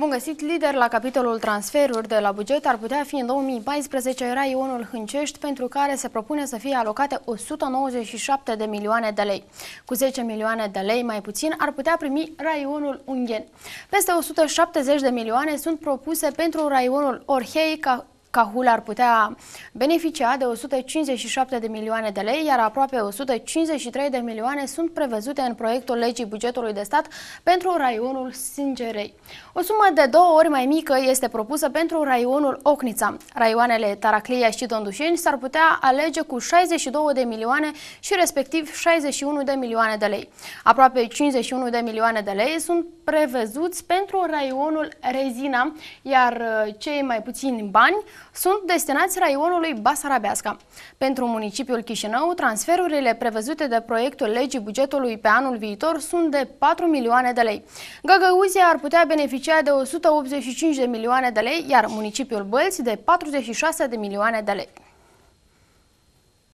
Bun găsit, lider la capitolul transferuri de la buget ar putea fi în 2014 raionul Hâncești, pentru care se propune să fie alocate 197 de milioane de lei. Cu 10 milioane de lei mai puțin ar putea primi raionul Ungen. Peste 170 de milioane sunt propuse pentru raionul Orhei, ca Cahul ar putea beneficia de 157 de milioane de lei, iar aproape 153 de milioane sunt prevăzute în proiectul legii bugetului de stat pentru raionul Singerei. O sumă de două ori mai mică este propusă pentru raionul Ocnița. Raioanele Taraclia și Dondușeni s-ar putea alege cu 62 de milioane și respectiv 61 de milioane de lei. Aproape 51 de milioane de lei sunt prevăzuți pentru raionul Rezina, iar uh, cei mai puțini bani sunt destinați raionului Basarabeasca. Pentru municipiul Chișinău, transferurile prevăzute de proiectul legii bugetului pe anul viitor sunt de 4 milioane de lei. Găgăuzia ar putea beneficia de 185 de milioane de lei, iar municipiul Bălți de 46 de milioane de lei.